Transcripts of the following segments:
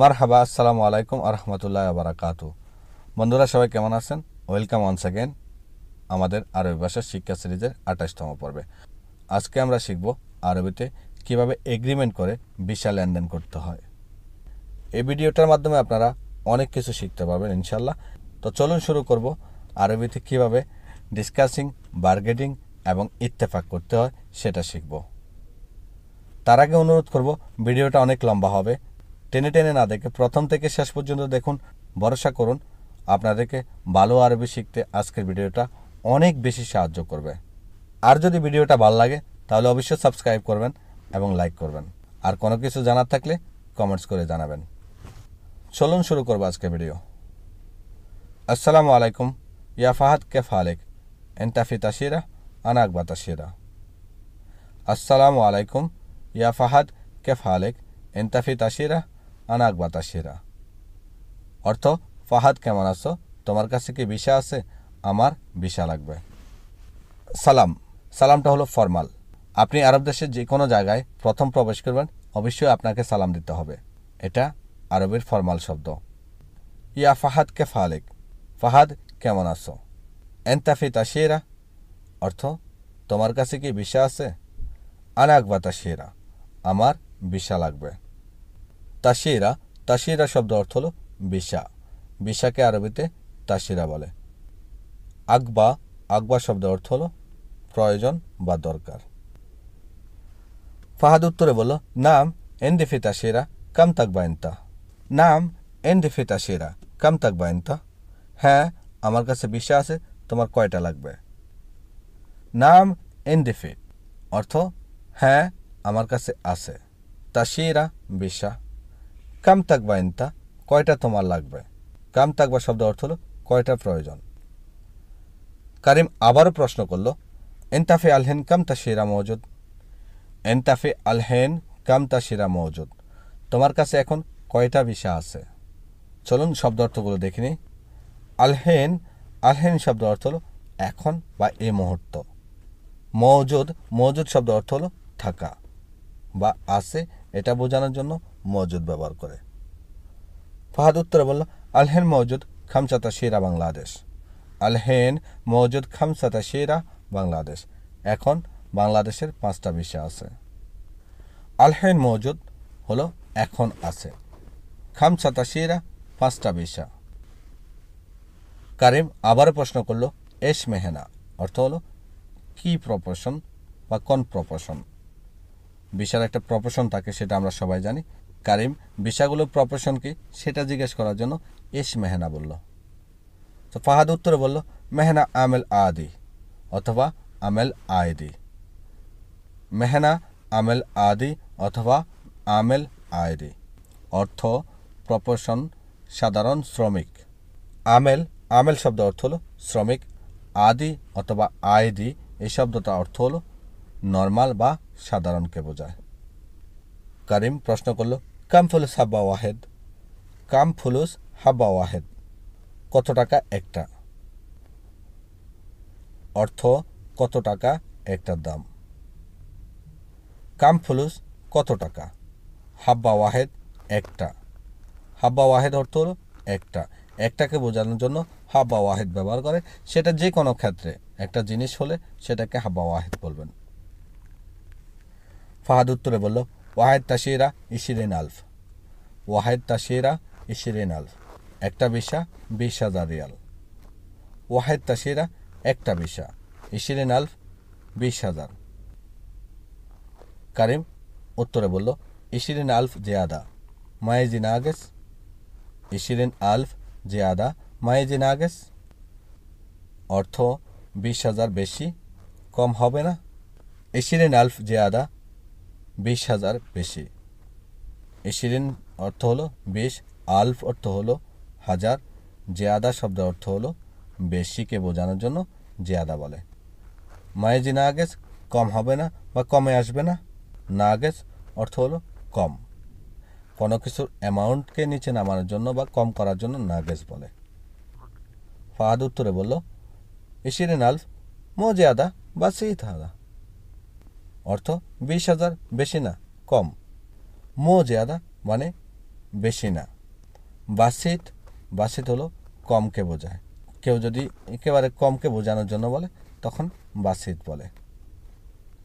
মার হাবা আসসালামু আলাইকুম আরহামতুল্লাহ আবরাকাত বন্ধুরা সবাই কেমন আছেন ওয়েলকাম ওয়ান্স অ্যাগেন আমাদের আরবি ভাষার শিক্ষা সিরিজের আঠাশতম পর্বে আজকে আমরা শিখব আরবিতে কিভাবে এগ্রিমেন্ট করে ভিসা লেনদেন করতে হয় এই ভিডিওটার মাধ্যমে আপনারা অনেক কিছু শিখতে পারবেন ইনশাল্লাহ তো চলুন শুরু করব আরবিতে কিভাবে ডিসকাসিং বার্গেটিং এবং ইত্তেফাক করতে হয় সেটা শিখব তার আগে অনুরোধ করব ভিডিওটা অনেক লম্বা হবে টেনে টেনে না দেখে প্রথম থেকে শেষ পর্যন্ত দেখুন ভরসা করুন আপনাদেরকে ভালো আরবি শিখতে আজকের ভিডিওটা অনেক বেশি সাহায্য করবে আর যদি ভিডিওটা ভালো লাগে তাহলে অবশ্যই সাবস্ক্রাইব করবেন এবং লাইক করবেন আর কোনো কিছু জানার থাকলে কমেন্টস করে জানাবেন চলুন শুরু করব আজকে ভিডিও আসসালামু আলাইকুম ইয়া ফাহাদ কেফ আলেক এনতাফি তাসিরা আনা আকবা তাসিরা আসসালামু আলাইকুম ইয়া ফাহাদ কেফ আলেক এনতাফি তাসিরা আনাক বাতাসেরা অর্থ ফাহাদ কেমন আছো তোমার কাছে কি বিষা আছে আমার বিষা লাগবে সালাম সালামটা হলো ফর্মাল আপনি আরব দেশের যে কোনো জায়গায় প্রথম প্রবেশ করবেন অবশ্যই আপনাকে সালাম দিতে হবে এটা আরবের ফর্মাল শব্দ ইয়া ফাহাদ কে ফালেক ফাহাদ কেমন আছো এনতাফি তাসিয়েরা অর্থ তোমার কাছে কি বিষা আছে আনাক বাতাসিয়েরা আমার বিষা লাগবে তাসিরা তাসিরা শব্দ অর্থ হলো বিশা বিশাকে আরবিতে তাসিরা বলে আকবা আকবা শব্দ অর্থ হলো প্রয়োজন বা দরকার ফাহাদ উত্তরে বলল নাম এন্ডিফি তাসিরা কাম তাকবা এন্তা নাম এন্ডিফি তাসিরা কাম তাকবা এন্তা হ্যাঁ আমার কাছে বিশা আছে তোমার কয়টা লাগবে নাম এন্ডিফি অর্থ হ্যাঁ আমার কাছে আছে তাসিরা বিশা কাম থাকবা ইনতা কয়টা তোমার লাগবে কাম থাকবা শব্দ অর্থ হল কয়টা প্রয়োজন কারিম আবারও প্রশ্ন করল এনতাফে আলহেন কাম সেরা মজুদ এনতাফে আলহেন কাম সেরা মজুদ তোমার কাছে এখন কয়টা ভিসা আছে চলুন শব্দ অর্থগুলো দেখে নিই আলহেন আলহেন শব্দ অর্থ হল এখন বা এ মুহূর্ত মজুদ মজুদ শব্দ অর্থ হলো থাকা বা আছে এটা বোঝানোর জন্য মজুদ ব্যবহার করে ফাহাদ উত্তরে বলল আলহেন মজুদ খামসাতা সেরা বাংলাদেশ আলহেন মজুদ খামসাতা সেরা বাংলাদেশ এখন বাংলাদেশের পাঁচটা বিষয় আছে আলহেন মজুদ হলো এখন আছে খামসাতা সেরা পাঁচটা বিষয় কারিম আবার প্রশ্ন করলো এস মেহেনা অর্থ হলো কি প্রপোর্শন বা কোন প্রপোর্শন বিশাল একটা প্রপোর্শন থাকে সেটা আমরা সবাই জানি কারিম বিষাগুলোর প্রফেশনকে কি সেটা জিজ্ঞেস করার জন্য এস মেহনা বলল তো ফাহাদ উত্তরে বলল মেহনা আমেল আদি অথবা আমেল আয়দি মেহনা আমেল আদি অথবা আমেল আয়দি অর্থ প্রপোর্শন সাধারণ শ্রমিক আমেল আমেল শব্দ অর্থ হল শ্রমিক আদি অথবা আয়দি এই শব্দটা অর্থ হল নর্মাল বা সাধারণকে বোঝায় করিম প্রশ্ন করলো কাম ফুলুস হাব্বা ওয়াহেদ কাম ফুলুস হাব্বা ওয়াহেদ কত টাকা একটা অর্থ কত টাকা একটার দাম কাম ফুলুস কত টাকা হাব্বা ওয়াহেদ একটা হাব্বা ওয়াহেদ অর্থ হলো একটা একটাকে বোঝানোর জন্য হাব্বা ওয়াহেদ ব্যবহার করে সেটা যে কোনো ক্ষেত্রে একটা জিনিস হলে সেটাকে হাব্বা ওয়াহেদ বলবেন ফাহাদ উত্তরে বলল ওয়াহেদ তাসিরা ইশিরেন আলফ ওয়াহেদ তাসিরা ইশিরেন আলফ একটা বিশা বিশ হাজার রিয়াল ওয়াহেদ তাসিরা একটা বিশা ইশিরেন আলফ বিশ হাজার কারিম উত্তরে বলল ইশিরেন আলফ জিয়াদা মায়েজিন আগেস ইশিরেন আলফ আদা মায়েজিন আগেস অর্থ বিশ হাজার বেশি কম হবে না ইশিরেন আলফ জিয়াদা বিশ হাজার বেশি ইশিরিন অর্থ হলো বিশ আলফ অর্থ হলো হাজার জেয়াদা শব্দের অর্থ হলো বেশিকে বোঝানোর জন্য জেয়াদা বলে মায়েজি না কম হবে না বা কমে আসবে না না আগেজ অর্থ হলো কম কোনো কিছুর অ্যামাউন্টকে নিচে নামানোর জন্য বা কম করার জন্য নাগেজ বলে ফাহাদ উত্তরে বলল ইশিরিন আলফ মো আদা বা সিদ আদা অর্থ বিশ হাজার বেশি না কম মো জেয়াদা মানে বেশি না বাসিত বাসিত হলো কমকে বোঝায় কেউ যদি একেবারে কমকে বোঝানোর জন্য বলে তখন বাসিত বলে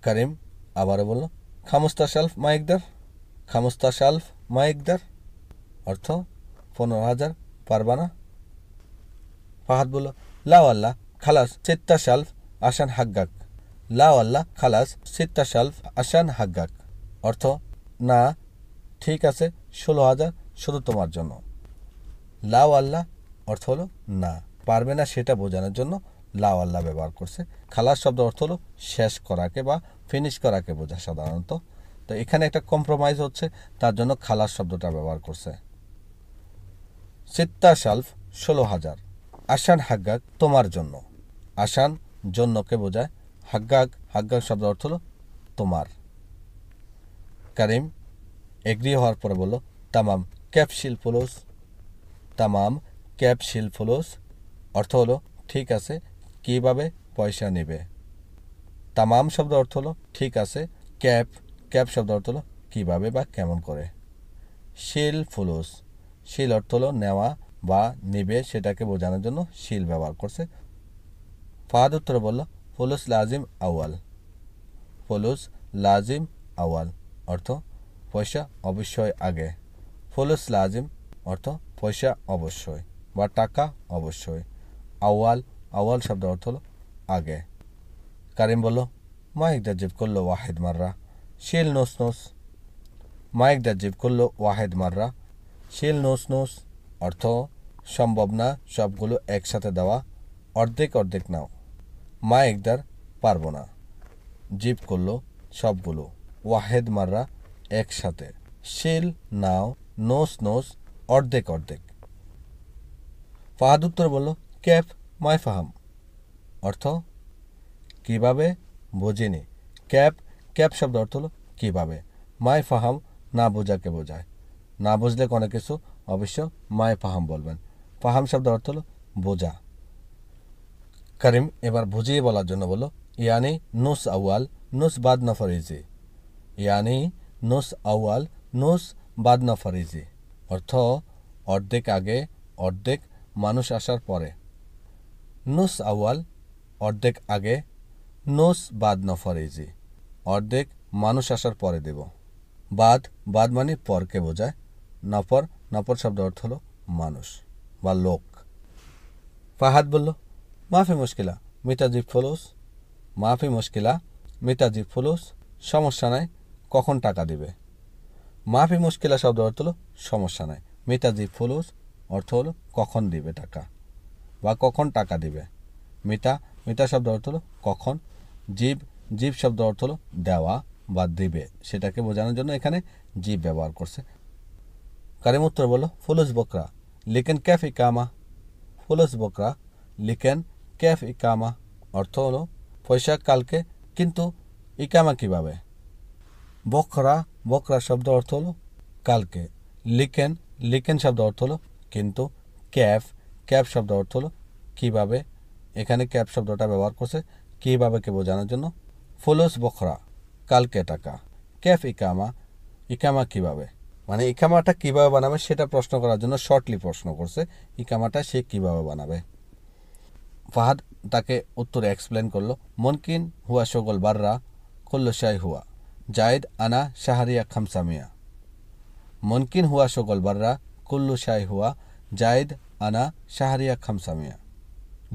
করিম আবারও বলল খামুস্তা শালফ মাইকদার খামুস্তা শালফ মাইকদার অর্থ পনেরো হাজার পারবা না ফাহাদ বলল লাও আল্লাহ খালাস চেত্তা শালফ আসান হাগ্গাক লা আল্লাহ খালাস সিত্তা শালফ আসান হাগ্গাক অর্থ না ঠিক আছে ষোলো হাজার শুধু তোমার জন্য লাও আল্লাহ অর্থ হলো না পারবে না সেটা বোঝানোর জন্য লাও আল্লাহ ব্যবহার করছে খালাস শব্দ অর্থ হলো শেষ করাকে বা ফিনিশ করাকে বোঝায় সাধারণত তো এখানে একটা কম্প্রোমাইজ হচ্ছে তার জন্য খালাস শব্দটা ব্যবহার করছে সিত্তা শালফ ষোলো হাজার আসান হাগ্গাক তোমার জন্য আসান জন্যকে বোঝায় হাগ্গাগ হাগ্গাগ শব্দ অর্থ হলো তোমার কারিম এগ্রি হওয়ার পরে বলল তামাম ক্যাপ শিলফুলোস তামাম ক্যাপ শিলফুলোস অর্থ হলো ঠিক আছে কীভাবে পয়সা নেবে তামাম শব্দ অর্থ হলো ঠিক আছে ক্যাপ ক্যাপ শব্দ অর্থ হলো কীভাবে বা কেমন করে শিল ফুলোস শিল অর্থ হলো নেওয়া বা নেবে সেটাকে বোঝানোর জন্য শিল ব্যবহার করছে ফাদ উত্তর বললো ফুলুস লাজিম আওয়াল ফুলুস লাজিম আওয়াল অর্থ পয়সা অবশ্যই আগে ফুলুস লাজিম অর্থ পয়সা অবশ্যই বা টাকা অবশ্যই আওয়াল আওয়াল শব্দ অর্থ হলো আগে কারিম বলল মাইক দাজিব করলো ওয়াহেদ মাররা শিল নোস নোস মাইক দাজিব করলো ওয়াহেদ মাররা শিল নোস নোস অর্থ সম্ভব না সবগুলো একসাথে দেওয়া অর্ধেক অর্ধেক নাও মা একদার পারবো না জিপ করল সবগুলো ওয়াহেদ মাররা একসাথে শিল নাও নোস নোস অর্ধেক অর্ধেক ফাহাদ উত্তর বলল ক্যাপ মাই ফাহাম অর্থ কিভাবে বোঝেনি ক্যাপ ক্যাপ শব্দ অর্থ হলো কীভাবে মাই ফাহাম না বোঝাকে বোঝায় না বুঝলে কোনো কিছু অবশ্য মায় ফাহাম বলবেন ফাহাম শব্দ অর্থ হলো বোঝা করিম এবার বুঝিয়ে বলার জন্য বলল ইয়ানি নুস আউয়াল নুস বাদ না ফরিজি ইয়ানি নুস আউয়াল নুস বাদ না ফরিজি অর্থ অর্ধেক আগে অর্ধেক মানুষ আসার পরে নুস আউয়াল অর্ধেক আগে নুস বাদ না ফরিজি অর্ধেক মানুষ আসার পরে দেব বাদ বাদ মানে পরকে বোঝায় নফর নফর শব্দ অর্থ হল মানুষ বা লোক ফাহাদ বলল মাফি মুশকিলা মিতাজি ফলুস মাফি মুশকিলা মিতাজি ফলুস সমস্যা নাই কখন টাকা দিবে মাফি মুশকিলা শব্দ অর্থ হলো সমস্যা নাই মিতাজি ফলুস অর্থ হলো কখন দিবে টাকা বা কখন টাকা দিবে মিতা মিতা শব্দ অর্থ হলো কখন জীব জীব শব্দ অর্থ হলো দেওয়া বা দিবে সেটাকে বোঝানোর জন্য এখানে জীব ব্যবহার করছে কারিম উত্তর বললো ফুলুস বকরা লিকেন ক্যাফি কামা ফুলুস বকরা লিকেন ক্যাফ ইকামা অর্থ হলো পয়সা কালকে কিন্তু ইকামা কিভাবে বকরা বকরা শব্দ অর্থ হলো কালকে লিকেন লিকেন শব্দ অর্থ হলো কিন্তু ক্যাফ ক্যাফ শব্দ অর্থ হল কীভাবে এখানে ক্যাপ শব্দটা ব্যবহার করছে কীভাবেকে বোঝানোর জন্য ফুলস বখরা কালকে টাকা ক্যাফ ইকামা ইকামা কিভাবে মানে ইকামাটা কিভাবে বানাবে সেটা প্রশ্ন করার জন্য শর্টলি প্রশ্ন করছে ইকামাটা সে কিভাবে বানাবে ফাহাদ তাকে উত্তরে এক্সপ্লেন করল মনকিন হুয়া শগল বাররা কল্লশাই হুয়া জায়েদ আনা শাহরিয়া খামসামিয়া মনকিন হুয়া শগল বাররা কুল্লু হুয়া জায়েদ আনা শাহরিয়া খামসামিয়া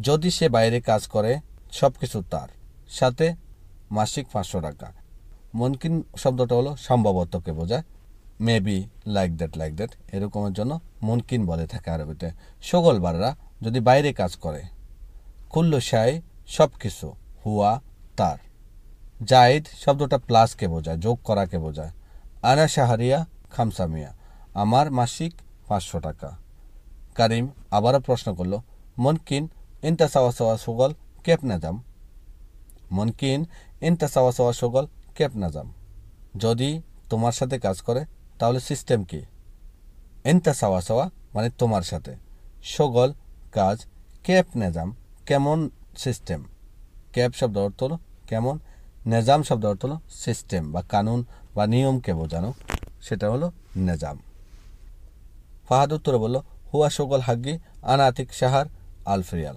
যদি সে বাইরে কাজ করে সব কিছু তার সাথে মাসিক পাঁচশো টাকা মনকিন শব্দটা হলো সম্ভবতকে বোঝায় maybe like that like that এরকমের জন্য মনকিন বলে থাকে আরবিতে সকল বাররা যদি বাইরে কাজ করে কুল্লু শায় সব কিছু হুয়া তার জায়েদ শব্দটা প্লাসকে বোঝায় যোগ করাকে বোঝায় আনা সাহারিয়া খামসামিয়া আমার মাসিক পাঁচশো টাকা কারিম আবারও প্রশ্ন করল মনকিন ইনতা সাওয়া সাওয়া সুগল কেপ যাম মনকিন ইনতা সাওয়া সাওয়া সুগল কেপ না যাম যদি তোমার সাথে কাজ করে তাহলে সিস্টেম কি ইনতা সাওয়া সাওয়া মানে তোমার সাথে সগল কাজ কেপ যাম কেমন সিস্টেম ক্যাব শব্দ অর্থ হলো কেমন নেজাম শব্দ অর্থ হলো সিস্টেম বা কানুন বা নিয়মকে বোঝানো সেটা হলো নেজাম ফাহাদ উত্তরে বলল হুয়া সকল হাগ্গি আনা আতিক শাহার আলফরিয়াল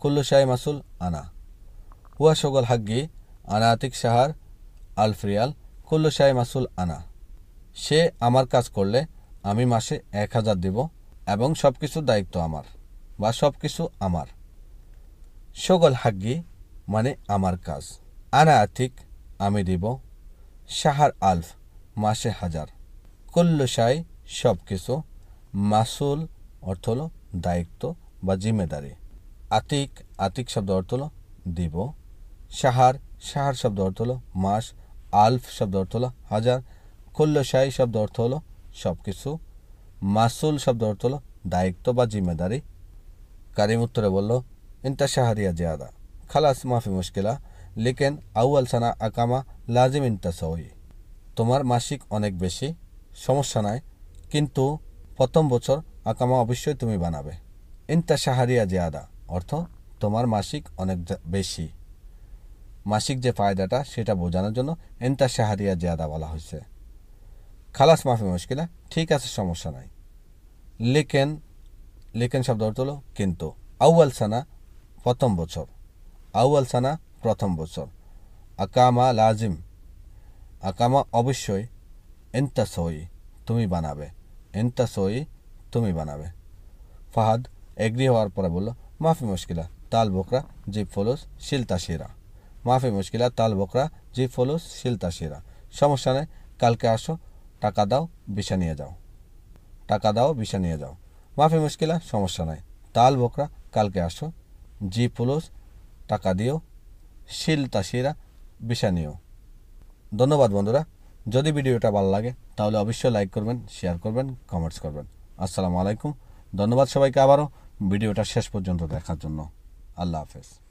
কুল্লু শাহী মাসুল আনা হুয়া সকল হাগ্গি আনা আতিক শাহার আলফরিয়াল কুল্লু শাহী মাসুল আনা সে আমার কাজ করলে আমি মাসে এক হাজার দেব এবং সব কিছুর দায়িত্ব আমার বা সব কিছু আমার সকল হাগ্গি মানে আমার কাজ আনা আতিক আমি দিব সাহার আলফ মাসে হাজার কল্লসায় সব কিছু মাসুল অর্থ হলো দায়িত্ব বা জিম্মেদারি আতিক আতিক শব্দ অর্থ হলো দিব সাহার সাহার শব্দ অর্থ হলো মাস আলফ শব্দ অর্থ হলো হাজার কল্লসায় শব্দ অর্থ হলো সব কিছু মাসুল শব্দ অর্থ হলো দায়িত্ব বা জিম্মেদারি কারিম উত্তরে বলল انت شهرية زيادة خلاص ما في مشكلة لكن أول سنة أقامة لازم انت سوي তোমার মাসিক অনেক বেশি সমস্যা নাই কিন্তু প্রথম বছর আকামা অবশ্যই তুমি বানাবে ইনতা সাহারিয়া জিয়াদা অর্থ তোমার মাসিক অনেক বেশি মাসিক যে ফায়দাটা সেটা বোঝানোর জন্য ইনতা সাহারিয়া জিয়াদা বলা হয়েছে খালাস মাফি মুশকিলা ঠিক আছে সমস্যা নাই লেকেন লেকেন শব্দ অর্থ হলো কিন্তু আউয়াল সানা প্রথম বছর আউয়াল সানা প্রথম বছর আকামা লাজিম আকামা অবশ্যই এন্তা সই তুমি বানাবে এন্তা সই তুমি বানাবে ফাহাদ এগ্রি হওয়ার পরে বলল মাফি মুশকিলা তাল বকরা জিপ ফলুস শিলতা শিরা মাফি মুশকিলা তাল বকরা জিপ ফলুস শিলতা শিরা সমস্যা নেই কালকে আসো টাকা দাও বিষা নিয়ে যাও টাকা দাও বিষা নিয়ে যাও মাফি মুশকিলা সমস্যা নাই তাল বকরা কালকে আসো জি প্লস টাকা দিও শিল তাসিরা বিষা নিও ধন্যবাদ বন্ধুরা যদি ভিডিওটা ভালো লাগে তাহলে অবশ্যই লাইক করবেন শেয়ার করবেন কমেন্টস করবেন আসসালামু আলাইকুম ধন্যবাদ সবাইকে আবারও ভিডিওটা শেষ পর্যন্ত দেখার জন্য আল্লাহ হাফেজ